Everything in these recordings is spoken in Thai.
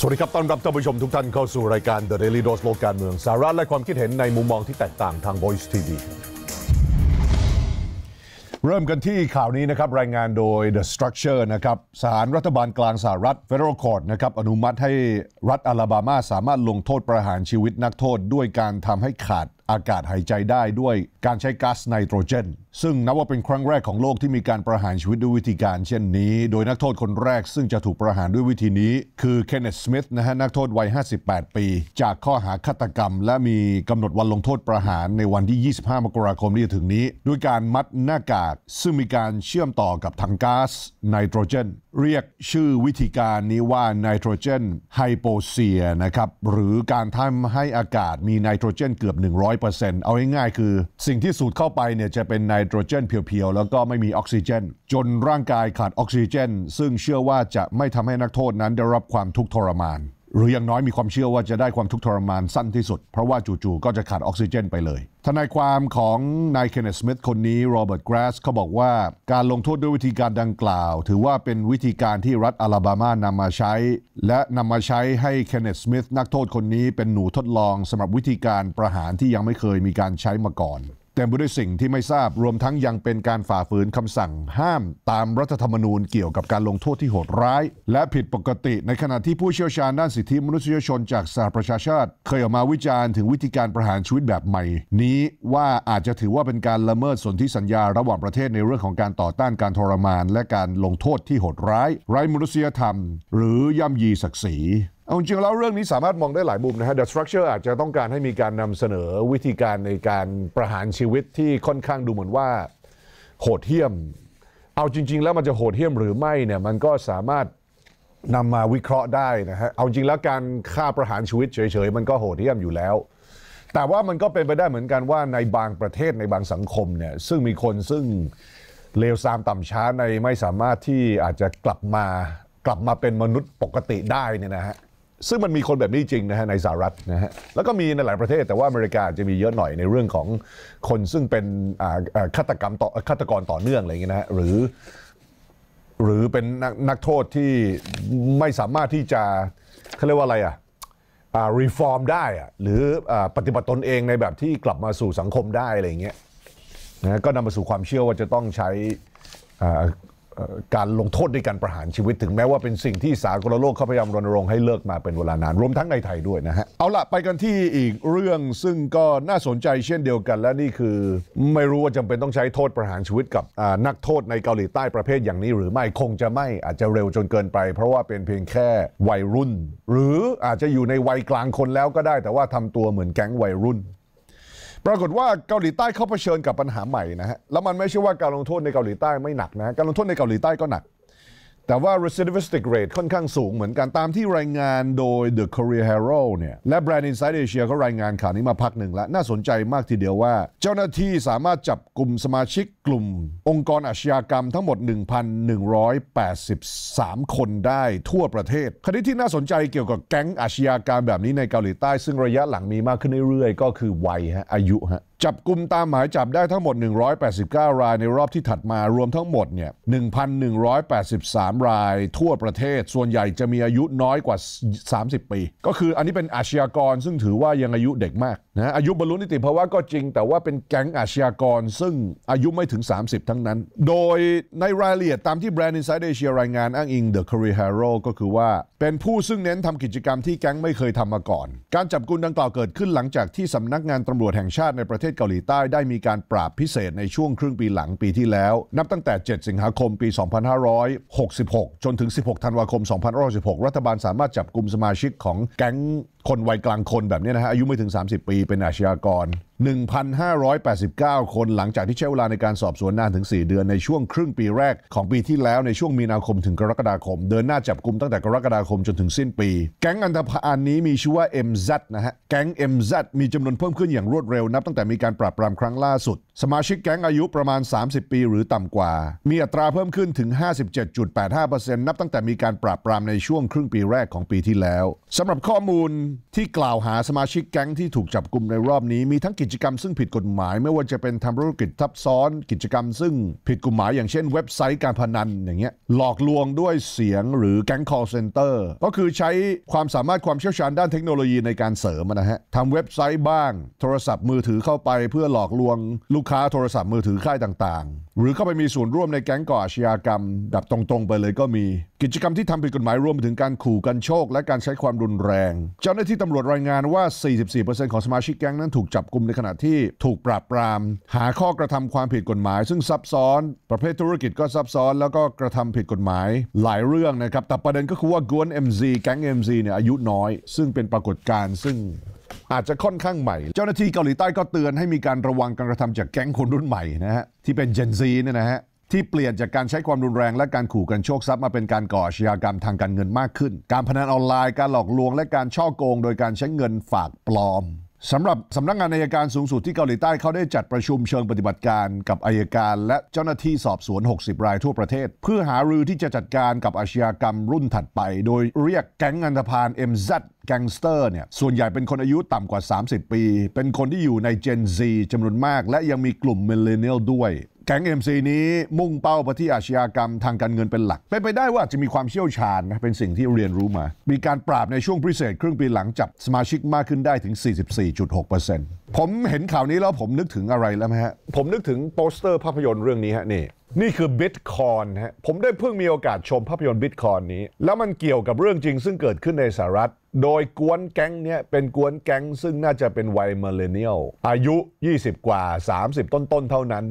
สวัสดีครับต้อนรับท่านผู้ชมทุกท่านเข้าสู่รายการ The Daily Dose โลกการเมือง สาระและความคิดเห็นในมุมมองที่แตกต่างทาง Voice TV เริ่มกันที่ข่าวนี้นะครับ รายงานโดย The Structure นะครับสารรัฐบาลกลางสหรัฐ Federal Court นะครับ อนุมัติให้รัฐอลาบามา สามารถลงโทษประหารชีวิตนักโทษด้วยการทำให้ขาดอากาศหายใจได้ด้วยการใช้ก๊าซไนโตรเจน ซึ่งนับว่าเป็นครั้งแรกของโลกที่มีการประหารชีวิตด้วยวิธีการเช่นนี้ โดยนักโทษคนแรกซึ่งจะถูกประหารด้วยวิธีนี้ คือเคนเนตสมิธนะฮะนักโทษวัย58 ปี จากข้อหาฆาตกรรมและมีกำหนดวันลงโทษประหารในวันที่ 25 มกราคมที่จะถึงนี้ ด้วยการมัดหน้ากากซึ่งมีการเชื่อมต่อกับถังก๊าซไนโตรเจนเรียกชื่อวิธีการนี้ว่าไนโตรเจนไฮโปเซียนะครับหรือการทำให้อากาศมีไนโตรเจนเกือบ 100 100%เอาง่ายๆคือ สิ่งที่สูดเข้าไปเนี่ยจะเป็นไนโตรเจนเพียวๆ แล้วก็ไม่มีออกซิเจน จนร่างกายขาดออกซิเจน ซึ่งเชื่อว่าจะไม่ทำให้นักโทษนั้นได้รับความทุกข์ทรมานหรืออยังน้อยมีความเชื่อว่าจะได้ความทุกข์ทรมานสั้นที่สุดเพราะว่าจู่ๆก็จะขาดออกซิเจนไปเลยทนายความของนายเคนเนสมิธคนนี้โรเบิร์ตแกรสเขาบอกว่า การลงโทษด้วยวิธีการดังกล่าว ถือว่าเป็นวิธีการที่รัฐอลาบามานำมาใช้ และนำมาใช้ให้เคนเนสมิธนักโทษคนนี้เป็นหนูทดลองสำหรับวิธีการประหารที่ยังไม่เคยมีการใช้มาก่อนต็มไปด้วยสิ่งที่ไม่ทราบ รวมทั้งยังเป็นการฝ่าฝืนคำสั่งห้าม ตามรัฐธรรมนูญเกี่ยวกับการลงโทษที่โหดร้าย และผิดปกติในขณะที่ผู้เชี่ยวชาญด้านสิทธิมนุษยชนจากสหประชาชาติ เคยออกมาวิจารณ์ถึงวิธีการประหารชีวิตแบบใหม่ นี้ว่าอาจจะถือว่าเป็นการละเมิดสนธิสัญญาระหว่างประเทศในเรื่องของการต่อต้านการทรมาน และการลงโทษที่โหดร้าย ไร้มนุษยธรรม หรือย่ำยีศักดิ์ศรีเอาจริงแล้วเรื่องนี้สามารถมองได้หลายมุมนะฮะ The Structure อาจจะต้องการให้มีการนำเสนอวิธีการในการประหารชีวิตที่ค่อนข้างดูเหมือนว่าโหดเหี้ยม เอาจริงๆ แล้วมันจะโหดเหี้ยมหรือไม่เนี่ยมันก็สามารถนำมาวิเคราะห์ได้นะฮะ เอาจริงแล้วการฆ่าประหารชีวิตเฉย ๆ มันก็โหดเหี้ยมอยู่แล้ว แต่ว่ามันก็เป็นไปได้เหมือนกันว่าในบางประเทศในบางสังคมเนี่ยซึ่งมีคนซึ่งเลวทรามต่ำช้าในไม่สามารถที่อาจจะกลับมากลับมาเป็นมนุษย์ปกติได้เนี่ยนะฮะซึ่งมันมีคนแบบนี้จริงนะฮะในสหรัฐนะฮะแล้วก็มีในหลายประเทศแต่ว่า อเมริกาจะมีเยอะหน่อยในเรื่องของคนซึ่งเป็นฆาตกรรมต่อฆาตกรต่อเนื่องอะไรอย่างเงี้ยนะฮะหรือ หรือเป็นนักนักโทษที่ไม่สามารถที่จะเขาเรียกว่าอะไรอ่ะรีฟอร์มได้อ่ะหรือปฏิบัติตนเองในแบบที่กลับมาสู่สังคมได้อะไรอย่างเงี้ยนะก็นำมาสู่ความเชื่อว่าจะต้องใช้การลงโทษด้วยการประหารชีวิตถึงแม้ว่าเป็นสิ่งที่สากลโลกเขาพยายามรณรงค์ให้เลิกมาเป็นเวลานานรวมทั้งในไทยด้วยนะฮะ เอาละไปกันที่อีกเรื่องซึ่งก็น่าสนใจเช่นเดียวกัน และนี่คือ ไม่รู้ว่าจำเป็นต้องใช้โทษประหารชีวิตกับนักโทษในเกาหลีใต้ประเภทอย่างนี้ หรือไม่คงจะไม่อาจจะเร็วจนเกินไป เพราะว่าเป็นเพียงแค่วัยรุ่น หรืออาจจะอยู่ในวัยกลางคนแล้วก็ได้ แต่ว่าทำตัวเหมือนแก๊งวัยรุ่นปรากฏว่าเกาหลีใต้เขาเผชิญกับปัญหาใหม่นะฮะ แล้วมันไม่ใช่ว่าการลงโทษในเกาหลีใต้ไม่หนักนะการลงโทษในเกาหลีใต้ก็หนักแต่ว่า recidivistic rate ค่อนข้างสูงเหมือนกันตามที่รายงานโดย The Korea Herald เนี่ยและ Brand Inside Asia ก็รายงานข่าวนี้มาพักหนึ่งแล้ว น่าสนใจมากทีเดียวว่า เจ้าหน้าที่สามารถจับกลุ่มสมาชิกกลุ่ม องค์กรอาชญากรรมทั้งหมด 1,183 คนได้ทั่วประเทศคดีที่น่าสนใจเกี่ยวกับแก๊งอาชญากรรมแบบนี้ในเกาหลีใต้ซึ่งระยะหลังมีมากขึ้นเรื่อยๆ ก็คือวัยฮะอายุฮะจับกลุ่มตามหมายจับได้ทั้งหมด 189 รายในรอบที่ถัดมา รวมทั้งหมดเนี่ย 1,183 รายทั่วประเทศ ส่วนใหญ่จะมีอายุน้อยกว่า 30 ปี ก็คืออันนี้เป็นอาชญากร ซึ่งถือว่ายังอายุเด็กมากนะอายุบรรลุนิติภาวะก็จริง แต่ว่าเป็นแก๊งอาชญากร ซึ่งอายุไม่ถึง 30 ทั้งนั้น โดยในรายละเอียดตามที่แบรนด์ Inside Asia รายงานอ้างอิง The k o r e a Hero ก็คือว่า เป็นผู้ซึ่งเน้นทำกิจกรรมที่แก๊งไม่เคยทำมาก่อน การจับกุมดังกล่าวเกิดขึ้นหลังจากที่สำนักงานตำรวจแห่งชาติในประเทศศเกาหลีใต้ได้มีการปราบพิเศษ ในช่วงครึ่งปีหลังปีที่แล้ว นับตั้งแต่ 7 สิงหาคม ปี 2566 จนถึง 16 ธันวาคม2566 รัฐบาลสามารถจับกลุ่มสมาชิกของแก๊งคนวัยกลางคนแบบนี้นะฮะ อายุไม่ถึง 30 ปี เป็นอาชญากร 1,589 คนหลังจากที่ใช้เวลาในการสอบสวนนานถึง 4 เดือนในช่วงครึ่งปีแรกของปีที่แล้วในช่วงมีนาคมถึงกรกฎาคม เดินหน้าจับกลุ่มตั้งแต่กรกฎาคมจนถึงสิ้นปี แก๊งอันธพาลนี้มีชื่อว่า MZ นะฮะ แก๊ง MZ มีจำนวนเพิ่มขึ้นอย่างรวดเร็วนับตั้งแต่มีการปราบปรามครั้งล่าสุดสมาชิกแก๊งอายุประมาณ 30 ปีหรือต่ำกว่า มีอัตราเพิ่มขึ้นถึง 57.85%นับตั้งแต่มีการปราบปรามในช่วงครึ่งปีแรกของปีที่แล้วสำหรับข้อมูลที่กล่าวหาสมาชิกแก๊งที่ถูกจับกลุ่มในรอบนี้ มีทั้งกิจกรรมซึ่งผิดกฎหมายไม่ว่าจะเป็นทำธุรกิจทับซ้อนกิจกรรมซึ่งผิดกฎหมายอย่างเช่นเว็บไซต์การพนันอย่างเงี้ยหลอกลวงด้วยเสียงหรือแก๊ง call center ก็คือใช้ความสามารถความเชี่ยวชาญด้านเทคโนโลยีในการเสริมนะฮะทำเว็บไซต์บ้างโทรศัพท์มือถือเข้าไป เพื่อหลอกลวง ลูกค้าโทรศัพท์มือถือค่ายต่างๆ หรือเข้าไปมีส่วนร่วมในแก๊งก่ออาชญากรรมแบบตรงๆ ไปเลยก็มี กิจกรรมที่ทำผิดกฎหมายรวมไปถึงการขู่กันโชค และการใช้ความรุนแรง เจ้าหน้า้ที่ตำรวจรายงานว่า 44%ของสมาชิกแก๊งนั้น ถูกจับกลุ่มในขณะที่ถูกปราบปราม หาข้อกระทำความผิดกฎหมาย ซึ่งซับซ้อน ประเภทธุรกิจก็ซับซ้อน แล้วก็กระทำผิดกฎหมาย หลายเรื่องนะครับแต่ประเด็นก็คือว่ากวน MZ แก๊ง MZ เนี่ยอายุน้อย ซึ่งเป็นปรากฏการณ์ซึ่งอาจจะค่อนข้างใหม่ เจ้าหน้าที่เกาหลีใต้ก็เตือนให้มีการระวังการกระทำจากแก๊งคนรุ่นใหม่นะฮะที่เป็น Gen Z เนี่ยนะฮะที่เปลี่ยนจากการใช้ความรุนแรง และการขู่กันโชคทรัพย์มาเป็นการก่ออาชญากรรมทางการเงินมากขึ้น การพนันออนไลน์ การหลอกลวงและการช่อโกง โดยการใช้เงินฝากปลอม สำหรับสำนักงงานอายการสูงสุดที่เกาหลีใต้เขาได้จัดประชุมเชิงปฏิบัติการกับอายการ และเจ้าหน้าที่สอบสวน 60 รายทั่วประเทศ เพื่อหารือที่จะจัดการกับอาชญากรรมรุ่นถัดไป โดยเรียกแก๊งอันธพาล MZ แก๊งสเตอร์เนี่ยส่วนใหญ่เป็นคนอายุต่ำกว่า 30 ปี เป็นคนที่อยู่ใน Gen Z จำนวนมาก และยังมีกลุ่มมิลเลเนียลด้วยแก๊ง MC นี้มุ่งเป้าไปที่อาชญากรรมทางการเงินเป็นหลัก เป็นไปได้ว่าจะมีความเชี่ยวชาญนะเป็นสิ่งที่เรียนรู้มา มีการปราบในช่วงพิเศษครึ่งปีหลังจับสมาชิกมากขึ้นได้ถึง 44.6%ผมเห็นข่าวนี้แล้วผมนึกถึงอะไรแล้วไหมฮะ ผมนึกถึงโปสเตอร์ภาพยนตร์เรื่องนี้ฮะนี่ นี่คือบิตคอยฮะผมได้เพิ่งมีโอกาสชมภาพยนตร์บิตคอยนี้ แล้วมันเกี่ยวกับเรื่องจริงซึ่งเกิดขึ้นในสหรัฐ โดยกวนแก๊งเนี่ยเป็นกวนแก๊งซึ่งน่าจะเป็นวัยเมเลเนียลอายุ 20 กว่า 30 ต้นๆเท่านั้น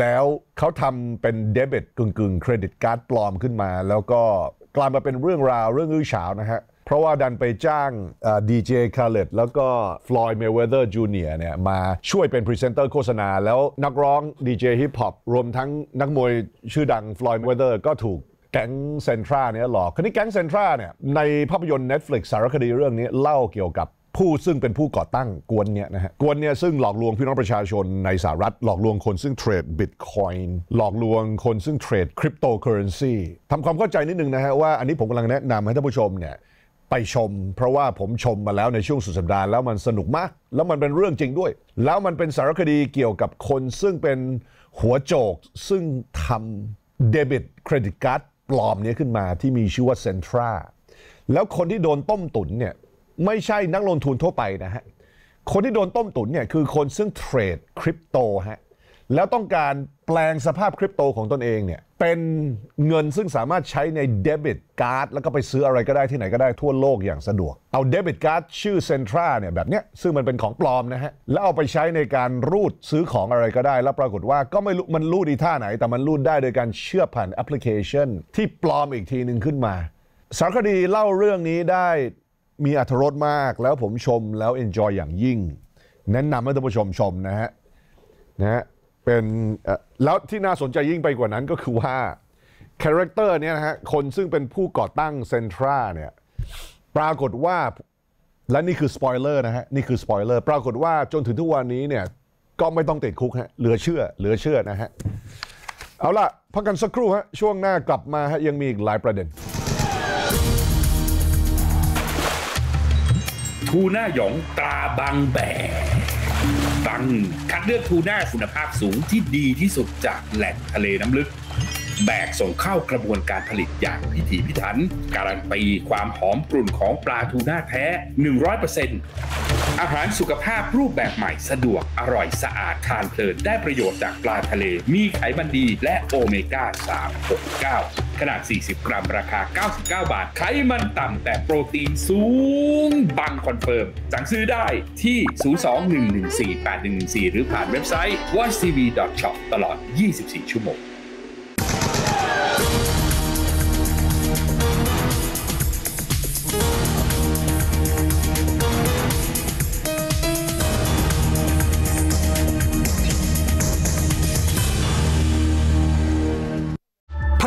แล้วเขาทำเป็นเดบิตกึ่งกึ่งเครดิตการ์ดปลอมขึ้นมา แล้วก็กลายมาเป็นเรื่องราวเรื่องอื้อฉานะฮะเพราะว่าดันไปจ้างดีเจคาร์เลตแล้วก็ฟลอยด์เมเวเธอร์จูเนียเนี่ยมาช่วยเป็นพรีเซนเตอร์โฆษณา แล้วนักร้องดีเจฮิปฮอปรวมทั้งนักมวยชื่อดังฟลอยด์เมเวเธอร์ก็ถูกแก๊งเซนทราเนี่ยหลอกคือนี้แก๊งเซนทราเนี่ยในภาพยนตร์ Netflix สารคดีเรื่องนี้เล่าเกี่ยวกับผู้ซึ่งเป็นผู้ก่อตั้งกวนเนี่ยนะฮะกวนเนี่ยซึ่งหลอกลวงพี่น้องประชาชนในสหรัฐ หลอกลวงคนซึ่งเทรดบิตคอยน์หลอกลวงคนซึ่งเทรดคริปโตเคอเรนซีทำความเข้าใจนิดนึงนะฮะว่าอันนี้ผมกำลังแนะนำให้ท่านผู้ชมเนี่ยไปชม เพราะว่าผมชมมาแล้วในช่วงสุดสัปดาห์แล้วมันสนุกมาก แล้วมันเป็นเรื่องจริงด้วย แล้วมันเป็นสารคดีเกี่ยวกับคน ซึ่งเป็นหัวโจกซึ่งทำเดบิตเครดิตการ์ดปลอมนี้ขึ้นมาที่มีชื่อว่าเซนทราแล้วคนที่โดนต้มตุ๋นเนี่ยไม่ใช่นักลงทุนทั่วไปนะฮะ คนที่โดนต้มตุ๋นเนี่ยคือคนซึ่งเทรดคริปโตฮะ แล้วต้องการแปลงสภาพคริปโตของตนเองเนี่ยเป็นเงินซึ่งสามารถใช้ในเดบิตการ์ดแล้วก็ไปซื้ออะไรก็ได้ที่ไหนก็ได้ทั่วโลกอย่างสะดวก เอาเดบิตการ์ดชื่อเซนทราเนี่ยแบบเนี้ยซึ่งมันเป็นของปลอมนะฮะ แล้วเอาไปใช้ในการรูดซื้อของอะไรก็ได้ แล้วปรากฏว่าก็ไม่รู้มันรูดอีท่าไหน แต่มันรูดได้โดยการเชื่อผ่านแอปพลิเคชัน ที่ปลอมอีกทีหนึ่งขึ้นมาสารคดีเล่าเรื่องนี้ได้มีอรรถรสมากแล้วผมชมแล้วเอนจอยอย่างยิ่ง แนะนำให้ท่านผู้ชมชมนะฮะนะฮะเป็นแล้วที่น่าสนใจยิ่งไปกว่านั้นก็คือว่าคาแรคเตอร์เนี่ยนะฮะ คนซึ่งเป็นผู้ก่อตั้งเซนทราเนี่ย ปรากฏว่า และนี่คือสปอยเลอร์นะฮะ นี่คือสปอยเลอร์ปรากฏว่าจนถึงทุกวันนี้เนี่ยก็ไม่ต้องติดคุกฮะ เหลือเชื่อ เหลือเชื่อนะฮะ เอาล่ะพักกันสักครู่ฮะช่วงหน้ากลับมาฮะยังมีอีกหลายประเด็นทูน่าหยองตาบางแบบังคัดเลือกทูน่าคุณภาพสูงที่ดีที่สุดจากแหล่งทะเลน้ำลึก แบกส่งเข้ากระบวนการผลิตอย่างพิถีพิถัน การันตีความหอมกลุ่นของปลาทูน่าแท้ 100%เอาหารสุขภาพรูปแบบใหม่สะดวกอร่อยสะอาดทานเพลินได้ประโยชน์จากปลาทะเลมีไขมันดีและโอเมก้า369 ขนาด 40 กรัมราคา 99 บาทไขมันต่ำแต่โปรตีนสูงบังคอนเฟิร์มสั่งซื้อได้ที่ 021148114 หรือผ่านเว็บไซต์ watchtv.shop ตลอด 24 ชั่วโมง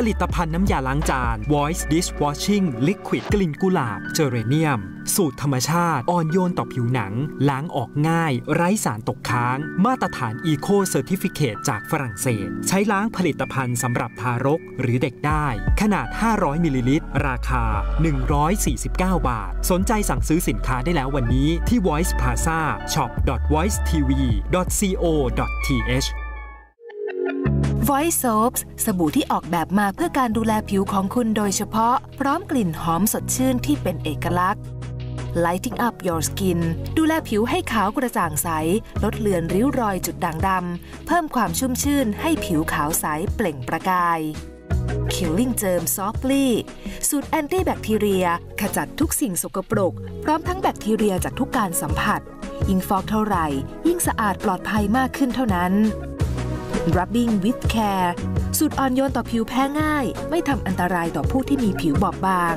ผลิตภัณฑ์น้ำยาล้างจาน Voice Dishwashing Liquid กลิ่นกุหลาบเจอเรเนียมสูตรธรรมชาติอ่อนโยนต่อผิวหนัง ล้างออกง่าย ไร้สารตกค้าง มาตรฐาน Eco Certificate จากฝรั่งเศส ใช้ล้างผลิตภัณฑ์สำหรับทารกหรือเด็กได้ ขนาด 500 มิลลิลิตร ราคา 149 บาท สนใจสั่งซื้อสินค้าได้แล้ววันนี้ที่ Voice Plaza shop voice tv co th Voice Soaps สบู่ที่ออกแบบมาเพื่อการดูแลผิวของคุณโดยเฉพาะ พร้อมกลิ่นหอมสดชื่นที่เป็นเอกลักษณ์ Lighting Up Your Skin ดูแลผิวให้ขาวกระจ่างใส ลดเลือนริ้วรอยจุดด่างดำเพิ่มความชุ่มชื่นให้ผิวขาวใสเปล่งประกาย Killing Germ Softly สูตรแอนตี้แบคทีเรียขจัดทุกสิ่งสกปรก พร้อมทั้งแบคทีเรียจากทุกการสัมผัสยิ่งฟอกเท่าไหร่ ยิ่งสะอาดปลอดภัยมากขึ้นเท่านั้น Rubbing with Care สูตรอ่อนโยนต่อผิวแพ้ง่าย ไม่ทำอันตรายต่อผู้ที่มีผิวบอบบาง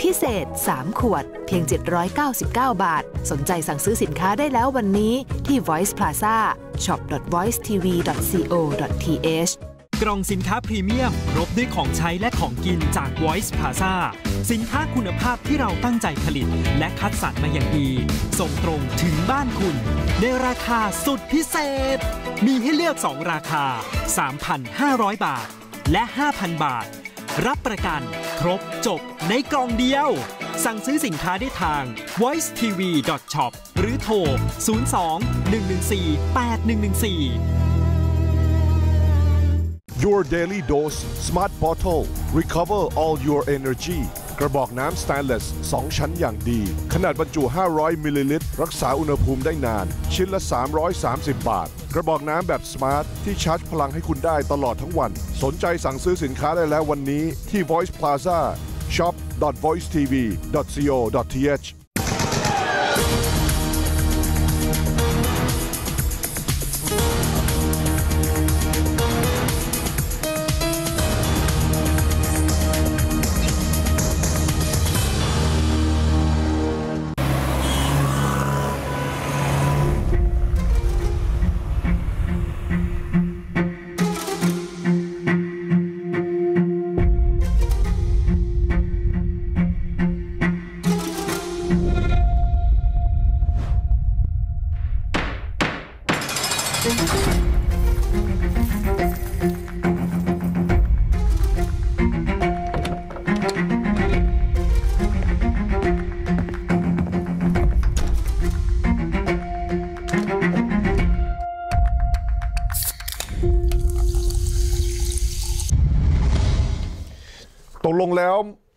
พิเศษ 3 ขวดเพียง 799 บาท สนใจสั่งซื้อสินค้าได้แล้ววันนี้ที่ Voice Plaza shop.voicetv.co.th กล่องสินค้าพรีเมียมครบด้วยของใช้และของกินจาก Voice Plaza สินค้าคุณภาพที่เราตั้งใจผลิต และคัดสรรมาอย่างดีส่งตรงถึงบ้านคุณในราคาสุดพิเศษ มีให้เลือก 2 ราคา 3,500 บาท และ 5,000 บาท รับประกัน ครบจบ ในกล่องเดียว สั่งซื้อสินค้าได้ทาง voicetv.shop หรือโทร02 114 8114 Your daily dose smart bottle. Recover all your energy. กระบอกน้ำสแตนเลส2ชั้นอย่างดี ขนาดบรรจุ 500 มิลลิลิตร รักษาอุณหภูมิได้นาน ชิ้นละ 330 บาท กระบอกน้ำแบบสมาร์ท ที่ชาร์จพลังให้คุณได้ตลอดทั้งวัน สนใจสั่งซื้อสินค้าได้แล้ววันนี้ ที่ Voice Plaza shop voicetv co th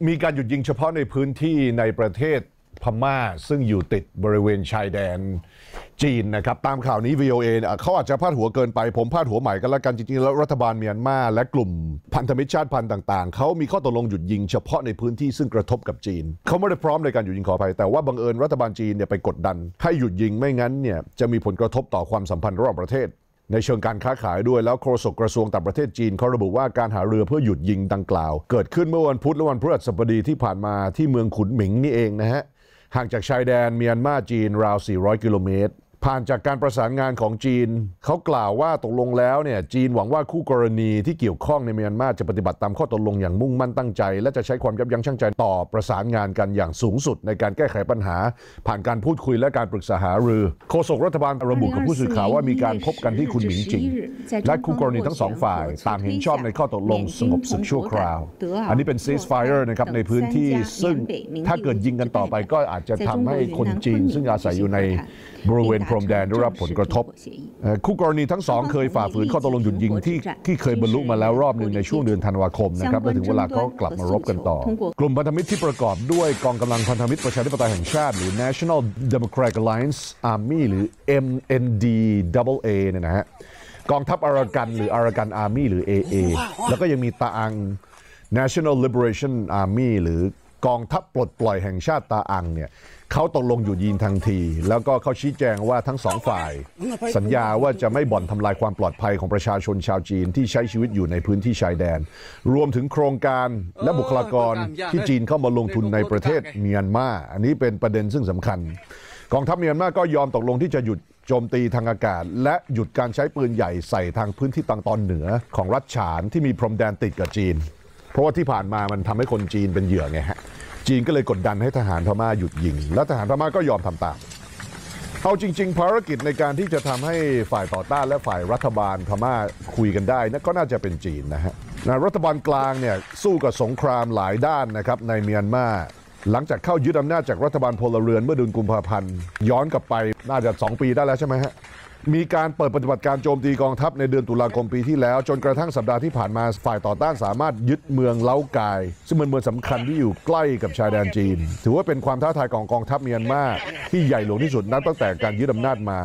มีการหยุดยิงเฉพาะในพื้นที่ในประเทศพม่าซึ่งอยู่ติดบริเวณชายแดนจีนนะครับตามข่าวนี้ VOA เขาอาจจะพาดหัวเกินไปผมพาดหัวใหม่กันแล้วกันจริงๆ แล้วรัฐบาลเมียนมาและกลุ่มพันธมิตรชาติพันธุ์ต่างๆ เขามีข้อตกลงหยุดยิงเฉพาะในพื้นที่ซึ่งกระทบกับจีน เขาไม่ได้พร้อมในการหยุดยิงขออภัยแต่ว่าบังเอิญรัฐบาลจีนเนี่ยไปกดดัน ให้หยุดยิงไม่งั้นเนี่ยจะมีผลกระทบต่อความสัมพันธ์ระหว่างประเทศในเชิงการค้าขายด้วยแล้วโฆษกกระทรวงต่างประเทศจีน เขาระบุว่าการหาเรือเพื่อหยุดยิงดังกล่าว เกิดขึ้นเมื่อวันพุธและวันพฤหัสบดีที่ผ่านมาที่เมืองขุนหมิงนี่เองนะฮะ ห่างจากชายแดนเมียนมาจีนราว 400 กิโลเมตรผ่านจากการประสานงานของจีน เขากล่าวว่าตกลงแล้วเนี่ยจีนหวังว่าคู่กรณีที่เกี่ยวข้องในเมียนมาจะปฏิบัติตามข้อตกลง อย่างมุ่งมั่นตั้งใจ และจะใช้ความยับยั้งชั่งใจต่อประสานงานกันอย่างสูงสุด ในการแก้ไขปัญหา ผ่านการพูดคุยและการปรึกษาหารือโฆษกรัฐบาลระบุกับผู้สื่อข่าวว่ามีการพบกันที่คุณหมิงจิงและคู่กรณีทั้งสองฝ่ายต่างเห็นชอบในข้อตกลงสงบสึกชั่วคราว อันนี้เป็นซีสไฟร์นะครับในพื้นที่ซึ่งถ้าเกิดยิงกันต่อไปก็อาจจะทำให้คนจีนซึ่งอาศัยอยู่ในบริเวณรมแดนได้รับผลกระทบคู่กรณีทั้งสองเคยฝ่าฝืนข้อตกลงหยุดยิงที่ที่เคยบรรลุมาแล้วรอบหนึ่งในช่วงเดือนธันวาคมนะครับและถึงเวลาก็กลับมารบกันต่อ กลุ่มพันธมิตรที่ประกอบด้วยกองกำลังพันธมิตรประชาธิปไตยแห่งชาติ หรือ National Democratic Alliance Army หรือ MNDAA เนี่ยนะฮะกองทัพอารากันหรืออารากันอาร์มี่หรือ AA แล้วก็ยังมีตาอัง National Liberation Army หรือกองทัพปลดปล่อยแห่งชาติตาอังเนี่ยเขาตกลงอยู่ยีนทันที แล้วก็เขาชี้แจงว่าทั้งสองฝ่าย สัญญาว่าจะไม่บ่อนทำลายความปลอดภัยของประชาชนชาวจีนที่ใช้ชีวิตอยู่ในพื้นที่ชายแดน รวมถึงโครงการและบุคลากรที่จีนเข้ามาลงทุนในประเทศเมียนมาอันนี้เป็นประเด็นซึ่งสำคัญ กองทัพเมียนมาก็ยอมตกลงที่จะหยุดโจมตีทางอากาศ และหยุดการใช้ปืนใหญ่ใส่ทางพื้นที่ตางตอนเหนือของรัฐฉานที่มีพรมแดนติดกับจีนเพราะว่าที่ผ่านมามันทำให้คนจีนเป็นเหยื่อไงฮะจีนก็เลยกดดันให้ทหารพม่าหยุดยิง และทหารพม่าก็ยอมทำตามเอาจริงๆ ภารกิจในการที่จะทำให้ฝ่ายต่อต้านและฝ่ายรัฐบาลพม่าคุยกันได้นะก็น่าจะเป็นจีนนะฮะนะรัฐบาลกลางเนี่ยสู้กับสงครามหลายด้านนะครับในเมียนมา หลังจากเข้ายึดอำนาจจากรัฐบาลพลเรือนเมื่อเดือนกุมภาพันธ์ย้อนกลับไปน่าจะ2ปีได้แล้วใช่ไหมฮะมีการเปิดปฏิบัติการโจมตีกองทัพในเดือนตุลาคมปีที่แล้วจนกระทั่งสัปดาห์ที่ผ่านมาฝ่ายต่อต้านสามารถยึดเมืองเล้ากายซึ่งเป็นเมืองสำคัญที่อยู่ใกล้กับชายแดนจีนถือว่าเป็นความท้าทายของกองทัพเมียนมาที่ใหญ่หลวงที่สุดนับตั้งแต่การยึดอำนาจมา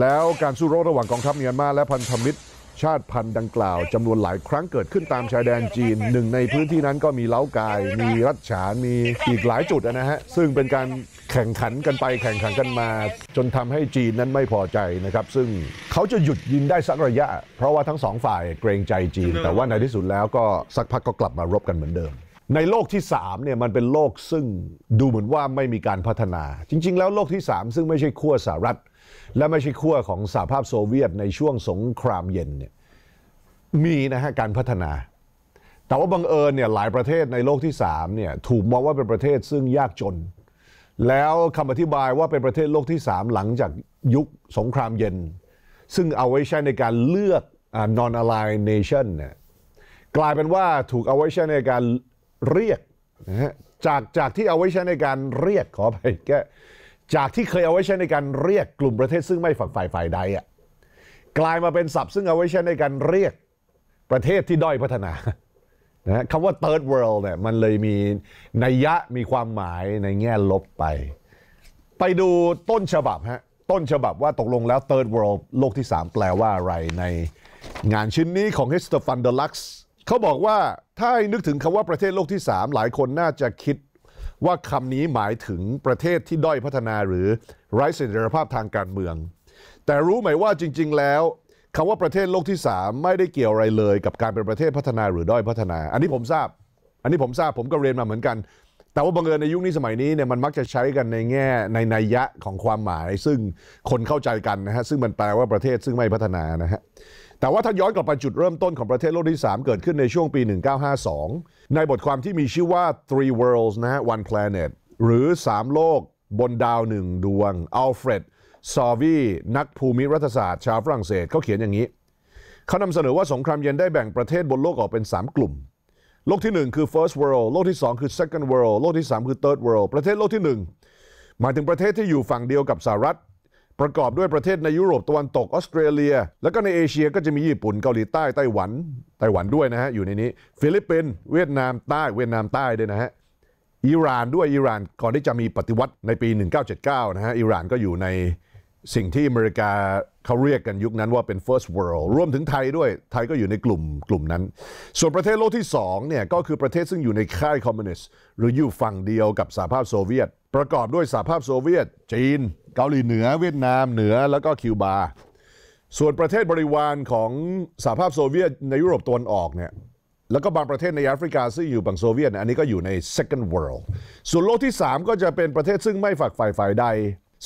แล้วการสู้รบระหว่างกองทัพเมียนมาและพันธมิตรชาติพันธุ์ดังกล่าวจำนวนหลายครั้งเกิดขึ้นตามชายแดนจีนหนึ่งในพื้นที่นั้นก็มีเล้ากายมีรัชฉานมีอีกหลายจุดนะฮะซึ่งเป็นการแข่งขันกันไปแข่งขันกันมา จนทำให้จีนนั้นไม่พอใจนะครับซึ่งเขาจะหยุดยิงได้สักระยะเพราะว่าทั้งสองฝ่ายเกรงใจจีน แต่ว่าในที่สุดแล้วก็สักพักก็กลับมารบกันเหมือนเดิม ในโลกที่3เนี่ยมันเป็นโลกซึ่งดูเหมือนว่าไม่มีการพัฒนาจริง ๆ แล้วโลกที่ 3 ซึ่งไม่ใช่ขั้วสหรัฐและไม่ใช่ขั้วของสหภาพโซเวียตในช่วงสงครามเย็นเนี่ยมีนะฮะการพัฒนา แต่ว่าบังเอิญเนี่ยหลายประเทศในโลกที่3เนี่ยถูกมองว่าเป็นประเทศซึ่งยากจนแล้วคำอธิบายว่าเป็นประเทศโลกที่ 3 หลังจากยุคสงครามเย็น ซึ่งเอาไว้ใช้ในการเลือก non-aligned nation เนี่ยกลายเป็นว่าถูกเอาไว้ใช้ในการเรียกนะฮะจากจากที่เอาไว้ใช้ในการเรียกขอไปแกจากที่เคยเอาไว้ใช้ในการเรียกกลุ่มประเทศซึ่งไม่ฝักฝ่ายฝ่ายใดอ่ะกลายมาเป็นศัพท์ซึ่งเอาไว้ใช้ในการเรียกประเทศที่ด้อยพัฒนานะคำว่า third world เนี่ยมันเลยมีนัยยะมีความหมายในแง่ลบไป ไปดูต้นฉบับฮะต้นฉบับว่าตกลงแล้ว third world โลกที่ 3 แปลว่าอะไร ในงานชิ้นนี้ของ h e s t e r f a n d e l u x เขาบอกว่าถ้านึกถึงคำว่าประเทศโลกที่ 3 หลายคนน่าจะคิดว่าคำนี้หมายถึงประเทศที่ด้อยพัฒนาหรือไร้เสถียรภาพทางการเมือง แต่รู้ไหมว่าจริง ๆแล้วคำว่าประเทศโลกที่ 3 ไม่ได้เกี่ยวอะไรเลยกับการเป็นประเทศพัฒนาหรือด้อยพัฒนา อันนี้ผมทราบ อันนี้ผมทราบผมก็เรียนมาเหมือนกัน แต่ว่าบังเอิญในยุคนี้สมัยนี้เนี่ยมันมักจะใช้กันในแง่ในนัยยะของความหมาย ซึ่งคนเข้าใจกันนะฮะซึ่งมันแปลว่าประเทศซึ่งไม่พัฒนานะฮะแต่ว่าถ้าย้อนกลับไปจุดเริ่มต้นของประเทศโลกที่ 3 เกิดขึ้นในช่วงปี 1952 ในบทความที่มีชื่อว่า three worlds นะฮะ one planet หรือ 3 โลก บนดาวหนึ่งดวงอัลเฟรดซอวี นักภูมิรัฐศาสตร์ชาวฝรั่งเศสเขาเขียนอย่างนี้ เขานำเสนอว่าสงครามเย็นได้แบ่งประเทศบนโลกออกเป็น 3 กลุ่ม โลกที่ 1 คือ first world โลกที่ 2 คือ second world โลกที่ 3 คือ third world ประเทศโลกที่ 1 หมายถึงประเทศที่อยู่ฝั่งเดียวกับสหรัฐ ประกอบด้วยประเทศในยุโรปตะวันตก ออสเตรเลีย แล้วก็ในเอเชียก็จะมีญี่ปุ่นเกาหลีใต้ไต้หวันไต้หวันด้วยนะฮะอยู่ในนี้ ฟิลิปปินส์เวียดนามใต้เวียดนามใต้ด้วยนะฮะอิหร่านด้วยอิหร่านก่อนที่จะมีปฏิวัติในปี 1979นะฮะอิหร่านก็อยู่ในสิ่งที่อเมริกาเขาเรียกกันยุคนั้นว่าเป็น first world รวมถึงไทยด้วยไทยก็อยู่ในกลุ่มกลุ่มนั้น ส่วนประเทศโลกที่2เนี่ยก็คือประเทศซึ่งอยู่ในค่ายคอมมิวนิสต์หรืออยู่ฝั่งเดียวกับสหภาพโซเวียต ประกอบด้วยสหภาพโซเวียตจีนเกาหลีเหนือ เวียดนามเหนือแล้วก็คิวบา ส่วนประเทศบริวารของสหภาพโซเวียตในยุโรปตะวันออกเนี่ยแล้วก็บางประเทศในแอฟริกาซึ่งอยู่ฝั่งโซเวียตอันนี้ก็อยู่ใน second world ส่วนโลกที่ 3 ก็จะเป็นประเทศซึ่งไม่ฝักฝ่ายฝ่ายใด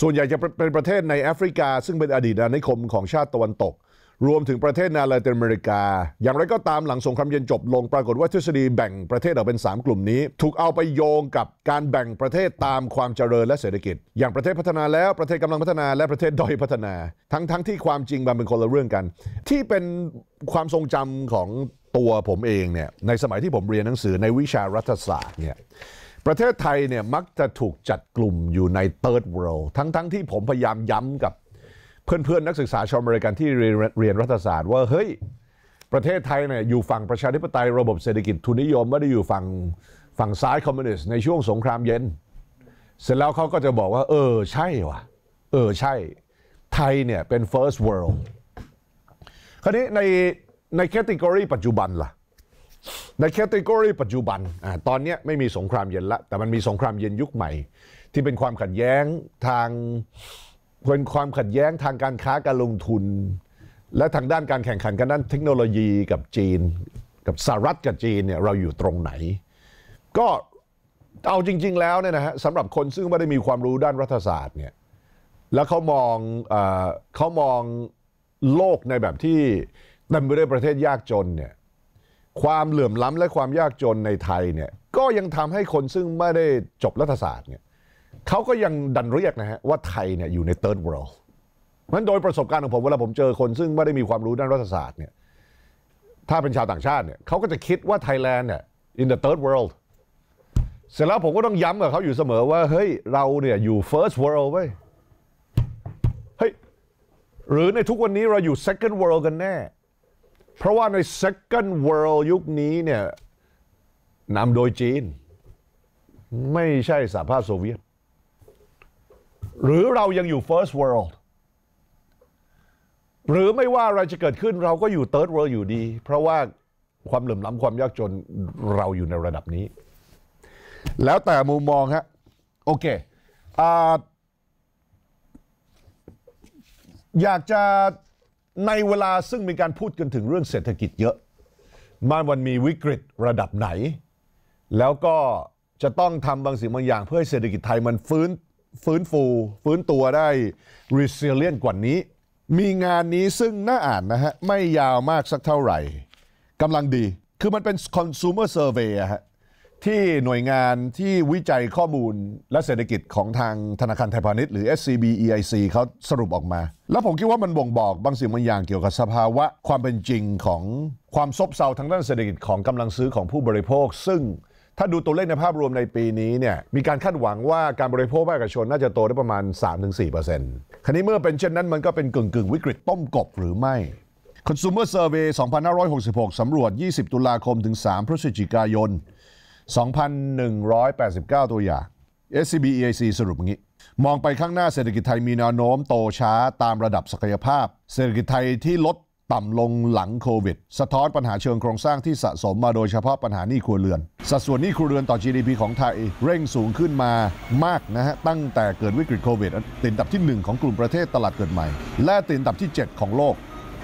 ส่วนใหญ่จะเป็นประเทศในแอฟริกา ซึ่งเป็นอดีตอาณานิคมของชาติตะวันตก รวมถึงประเทศในลาตินอเมริกา อย่างไรก็ตามหลังสงครามเย็นจบ ลงปรากฏว่าทฤษฎีแบ่งประเทศออกเป็น3กลุ่มนี้ ถูกเอาไปโยงกับการแบ่งประเทศตามความเจริญและเศรษฐกิจ อย่างประเทศพัฒนาแล้ว ประเทศกำลังพัฒนาและประเทศด้อยพัฒนา ทั้งๆทที่ความจริงมันเป็นคนละเรื่องกัน ที่เป็นความทรงจำของตัวผมเองเนี่ยในสมัยที่ผมเรียนหนังสือในวิชารัฐศาสตร์เนี่ยประเทศไทยเนี่ยมักจะถูกจัดกลุ่มอยู่ใน third world ทั้งๆทที่ผมพยายามย้ำกับเพื่อนๆ นักศึกษาชาวอเมริกันที่เรียนรัฐศาสตร์ว่า เฮ้ย ประเทศไทยเนี่ยอยู่ฝั่งประชาธิปไตยระบบเศรษฐกิจทุนนิยมไม่ได้อยู่ฝั่งฝั่งซ้ายคอมมิวนิสต์ในช่วงสงครามเย็น เสร็จแล้วเขาก็จะบอกว่า เออใช่ว่ะ เออใช่ไทยเนี่ยเป็น first world คราวนี้ในในแคตตากรีปัจจุบันล่ะในแคตตากรีปัจจุบันอตอนนี้ไม่มีสงครามเย็นละแต่มันมีสงครามเย็นยุคใหม่ ที่เป็นความขัดแย้งทางเป็นความขัดแย้งทางการค้าการลงทุน และทางด้านการแข่งขันกันด้านเทคโนโลยีกับจีน กับสหรัฐกับจีนเนี่ยเราอยู่ตรงไหน ก็เอาจริงๆแล้วเนี่ยนะฮะสำหรับคนซึ่งไม่ได้มีความรู้ด้านรัฐศาสตร์เนี่ยแล้วเขามองเขามองโลกในแบบที่เต็ไมไปด้วยประเทศยากจนเนี่ยความเหลื่อมล้ำและความยากจนในไทยเนี่ยก็ยังทำให้คนซึ่งไม่ได้จบรัฐศาสตร์เนี่ยเขาก็ยังดันเรียกนะฮะว่าไทยเนี่ยอยู่ใน third world มันโดยประสบการณ์ของผม เวลาผมเจอคนซึ่งไม่ได้มีความรู้ด้านรัฐศาสตร์เนี่ยถ้าเป็นชาวต่างชาติเนี่ยเขาก็จะคิดว่าไทยแลนด์เนี่ย in the third world เสร็จแล้วผมก็ต้องย้ำกับเขาอยู่เสมอว่าเฮ้ยเราเนี่ยอยู่ first world เว้ยเฮ้ยหรือในทุกวันนี้เราอยู่ second world กันแน่เพราะว่าใน second world ยุคนี้เนี่ยนำโดยจีน ไม่ใช่สหภาพโซเวียต หรือเรายังอยู่ first world หรือไม่ว่าอะไรจะเกิดขึ้นเราก็อยู่ third world อยู่ดี เพราะว่าความเหลื่อมล้ำความยากจนเราอยู่ในระดับนี้ แล้วแต่มุมมองฮะโอเคออยากจะในเวลาซึ่งมีการพูดกันถึงเรื่องเศรษฐกิจเยอะ มันวันมีวิกฤตระดับไหน แล้วก็จะต้องทำบางสิ่งบางอย่างเพื่อให้เศรษฐกิจไทยมันฟื้นฟื้นฟู ฟื้นตัวได้ resilient กว่านี้ มีงานนี้ซึ่งน่าอ่านนะฮะ ไม่ยาวมากสักเท่าไหร่กำลังดีคือมันเป็น consumer survey ฮะที่หน่วยงานที่วิจัยข้อมูลและเศรษฐกิจของทางธนาคารไทยพาณิชย์หรือ SCB EIC เขาสรุปออกมา แล้วผมคิดว่ามันบ่งบอกบางสิ่งบางอย่างเกี่ยวกับสภาวะ ความเป็นจริงของความซบเซาทางด้านเศรษฐกิจของกำลังซื้อของผู้บริโภค ซึ่งถ้าดูตัวเลขในภาพรวมในปีนี้เนี่ย มีการคาดหวังว่าการบริโภคภาคเอกชนน่าจะโตได้ประมาณ 3-4%ครซ็นี้เมื่อเป็นเช่นนั้นมันก็เป็นกึ่งกึ่งวิกฤตต้มกบหรือไม่ Consumer Survey 2566สำรวจ 20 ตุลาคมถึง3พฤศจิกายน2,189 ตัวอย่าง SCB EIC สรุปอย่างนี้ มองไปข้างหน้าเศรษฐกิจไทยมีแนวโน้มโตช้าตามระดับศักยภาพ เศรษฐกิจไทยที่ลดต่ำลงหลังโควิด สะท้อนปัญหาเชิงโครงสร้างที่สะสมมาโดยเฉพาะปัญหาหนี้ครัวเรือน สัดส่วนหนี้ครัวเรือนต่อ GDP ของไทยเร่งสูงขึ้นมามากนะฮะ ตั้งแต่เกิดวิกฤตโควิดติดดับที่1ของกลุ่มประเทศตลาดเกิดใหม่ และติดดับที่ 7 ของโลก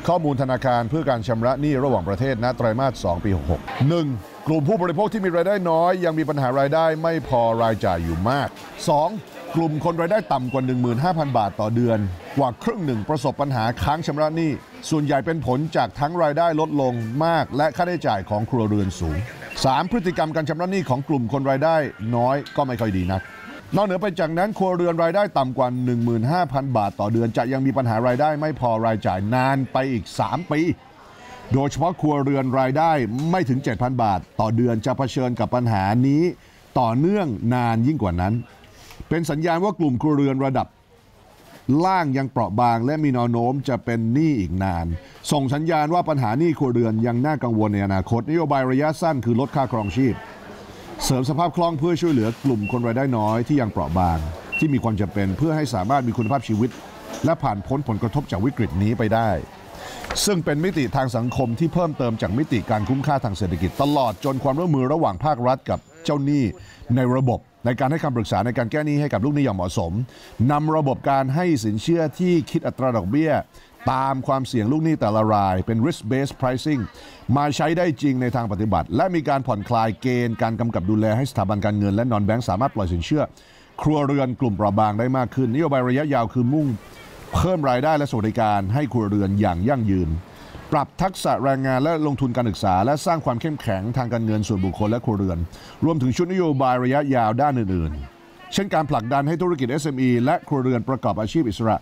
ข้อมูลธนาคารเพื่อการชำระหนี้ระหว่างประเทศณไตรมาส2ปี66 1. กลุ่มผู้บริโภคที่มีรายได้น้อยยังมีปัญหารายได้ไม่พอรายจ่ายอยู่มาก 2. กลุ่มคนรายได้ต่ำกว่า 15,000บาทต่อเดือน กว่าครึ่งหนึ่งประสบปัญหาค้างชำระหนี้ ส่วนใหญ่เป็นผลจากทั้งรายได้ลดลงมาก และค่าใช้จ่ายของครัวเรือนสูง 3. พฤติกรรมการชำระหนี้ของกลุ่มคนรายได้น้อยก็ไม่ค่อยดีนักนอกเหนือไปจากนั้นครัวเรือนรายได้ต่ำกว่า 15,000 บาทต่อเดือนจะยังมีปัญหารายได้ไม่พอรายจ่ายนานไปอีก 3 ปี โดยเฉพาะครัวเรือนรายได้ไม่ถึง 7,000 บาทต่อเดือนจะเผชิญกับปัญหานี้ต่อเนื่องนานยิ่งกว่านั้น เป็นสัญญาณว่ากลุ่มครัวเรือนระดับ ล่างยังเปราะบางและมีแนวโน้มจะเป็นหนี้อีกนาน ส่งสัญญาณว่าปัญหาหนี้ครัวเรือนยังน่ากังวลในอนาคตนโยบายระยะสั้นคือลดค่าครองชีพเสริมสภาพคล่องเพื่อช่วยเหลือกลุ่มคนรายได้น้อยที่ยังเปราะบาง ที่มีความจำเป็นเพื่อให้สามารถมีคุณภาพชีวิต และผ่านพ้นผลกระทบจากวิกฤตนี้ไปได้ ซึ่งเป็นมิติทางสังคมที่เพิ่มเติมจากมิติการคุ้มค่าทางเศรษฐกิจ ตลอดจนความร่วมมือระหว่างภาครัฐกับเจ้าหนี้ ในระบบในการให้คำปรึกษาในการแก้หนี้ให้กับลูกหนี้อย่างเหมาะสมนำระบบการให้สินเชื่อที่คิดอัตราดอกเบี้ยตามความเสี่ยงลูกหนี้แต่ละรายเป็น risk based pricing มาใช้ได้จริงในทางปฏิบัติ และมีการผ่อนคลายเกณฑ์การกำกับดูแลให้สถาบันการเงินและนอนแบงก์สามารถปล่อยสินเชื่อ ครัวเรือนกลุ่มเปราะบางได้มากขึ้นนโยบายระยะยาวคือมุ่ง เพิ่มรายได้และสวัสดิการให้ครัวเรือนอย่างยั่งยืน ปรับทักษะแรงงานและลงทุนการศึกษา และสร้างความเข้มแข็งทางการเงินส่วนบุคคลและครัวเรือนรวมถึงชุดนโยบายระยะยาวด้านอื่นๆเช่นการผลักดันให้ธุรกิจ SME และครัวเรือนประกอบอาชีพอิสระ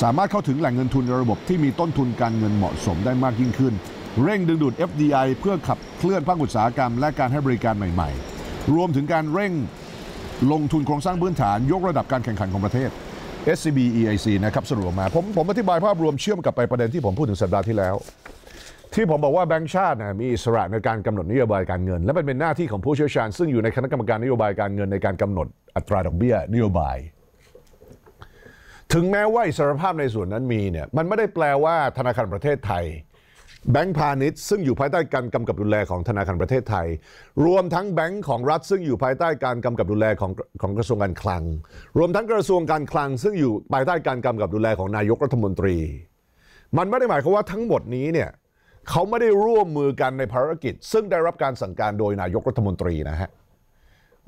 สามารถเข้าถึงแหล่งเงินทุนในระบบที่มีต้นทุนการเงินเหมาะสมได้มากยิ่งขึ้น เร่งดึงดูด FDI เพื่อขับเคลื่อนภาคอุตสาหกรรมและการให้บริการใหม่ๆ รวมถึงการเร่งลงทุนโครงสร้างพื้นฐาน ยกระดับการแข่งขันของประเทศ SCB EIC นะครับสรุปมาผมผมอธิบายภาพรวมเชื่อมกับไปประเด็นที่ผมพูดถึงสัปดาห์ที่แล้วที่ผมบอกว่าแบงก์ชาติมีอิสระในการกำหนดนโยบายการเงิน และเป็นหน้าที่ของผู้เชี่ยวชาญ ซึ่งอยู่ในคณะกรรมการนโยบายการเงินในการกำหนดอัตราดอกเบี้ยนโยบาย ถึงแม้ว่าอิสรภาพในส่วนนั้นมีเนี่ยมันไม่ได้แปลว่าธนาคารประเทศไทย แบงก์พาณิชย์ ซึ่งอยู่ภายใต้การกำกับดูแลของธนาคารประเทศไทย รวมทั้งแบงก์ของรัฐ ซึ่งอยู่ภายใต้การกำกับดูแลของของกระทรวงการคลัง รวมทั้งกระทรวงการคลัง ซึ่งอยู่ภายใต้การกำกับดูแลของนายกรัฐมนตรี มันไม่ได้หมายความว่าทั้งหมดนี้เนี่ยเขาไม่ได้ร่วมมือกันในภารกิจ ซึ่งได้รับการสั่งการโดยนายกรัฐมนตรีนะฮะ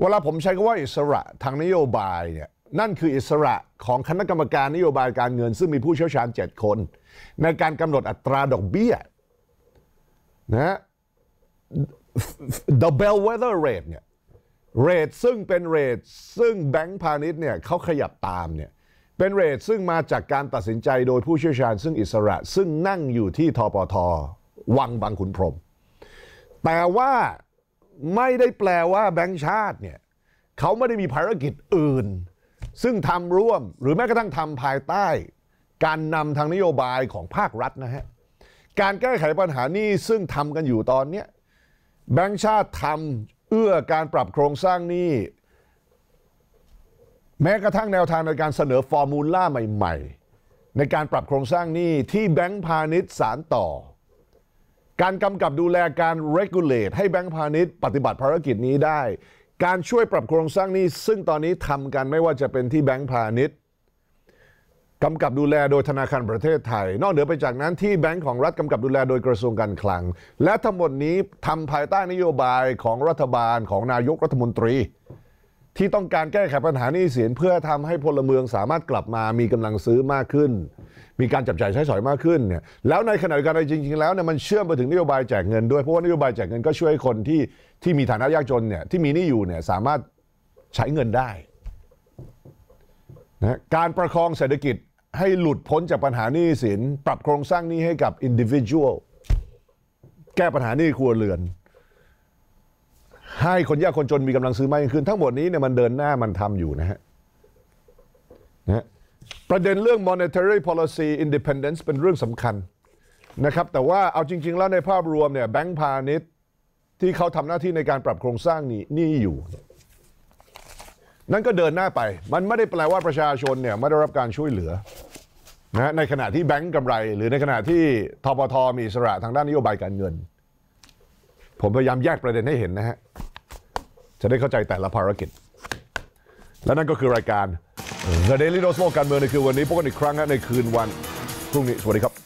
เวลาผมใช้คำว่าอิสระทางนโยบายเนี่ยนั่นคืออิสระของคณะกรรมการนโยบายการเงิน ซึ่งมีผู้เชี่ยวชาญ 7 คน ในการกำหนดอัตราดอกเบี้ยนะ the bellwether rate เนี่ย rate ซึ่งเป็น rate ซึ่งแบงก์พาณิชย์เนี่ยเขาขยับตามเนี่ยเป็นเรทซึ่งมาจากการตัดสินใจโดยผู้เชี่ยวชาญ ซึ่งอิสระ ซึ่งนั่งอยู่ที่ทปทวังบางขุนพรมแต่ว่าไม่ได้แปลว่าแบงค์ชาติเนี่ยเขาไม่ได้มีภารกิจอื่น ซึ่งทำร่วม หรือแม้กระทั่งทำภายใต้ การนำทางนโยบายของภาครัฐนะฮะการแก้ไขปัญหานี้ซึ่งทำกันอยู่ตอนนี้แบงค์ชาติทำเอื้อการปรับโครงสร้างนี้ แม้กระทั่งแนวทางในการเสนอฟอร์มูล่าใหม่ ๆ ในการปรับโครงสร้างนี้ที่แบงค์พาณิชย์สารต่อการกำกับดูแลการ regulate ให้แบงก์พาณิชย์ปฏิบัติภารกิจนี้ได้ การช่วยปรับโครงสร้างนี้ ซึ่งตอนนี้ ทำกันไม่ว่าจะเป็นที่แบงก์พาณิชย์กำกับดูแลโดยธนาคารประเทศไทย นอกเหนือไปจากนั้นที่แบงก์ของรัฐกำกับดูแลโดยกระทรวงการคลัง และทั้งหมดนี้ ทำภายใต้นโยบายของรัฐบาล ของนายกรัฐมนตรีที่ต้องการแก้ไขปัญหานี้เสียเพื่อทำให้พลเมืองสามารถกลับมามีกำลังซื้อมากขึ้น มีการจับจ่ายใช้สอยมากขึ้นเนี่ยแล้วในขณะเดียวกันจริงๆแล้วเนี่ยมันเชื่อมไปถึงนโยบายแจกเงินด้วยเพราะว่านโยบายแจกเงินก็ช่วยคนที่ที่มีฐานะยากจนเนี่ยที่มีนี่อยู่เนี่ยสามารถใช้เงินได้นะการประคองเศรษฐกิจให้หลุดพ้นจากปัญหานี้สิน ปรับโครงสร้างนี้ให้กับ individual แก้ปัญหานี้ครัวเรือนให้คนยากคนจนมีกำลังซื้อมากยิ่งขึ้นทั้งหมดนี้เนี่ยมันเดินหน้ามันทำอยู่นะฮะนะประเด็นเรื่อง monetary policy independence เป็นเรื่องสำคัญนะครับแต่ว่าเอาจริงๆแล้วในภาพรวมเนี่ยแบงก์พาณิชย์ ที่เขาทำหน้าที่ในการปรับโครงสร้างนี่นี่อยู่ นั่นก็เดินหน้าไปมันไม่ได้แปลว่าประชาชนเนี่ยไม่ได้รับการช่วยเหลือนะในขณะที่แบงก์กำไร หรือในขณะที่ทบทมีอิสระทางด้านนโยบายการเงินผมพยายามแยกประเด็นให้เห็นนะฮะ จะได้เข้าใจแต่ละภารกิจ และนั่นก็คือรายการ The Daily Dose โลกการเมืองในคืนวันนี้พบกันอีกครั้งในคืนวันพรุ่งนี้ สวัสดีครับ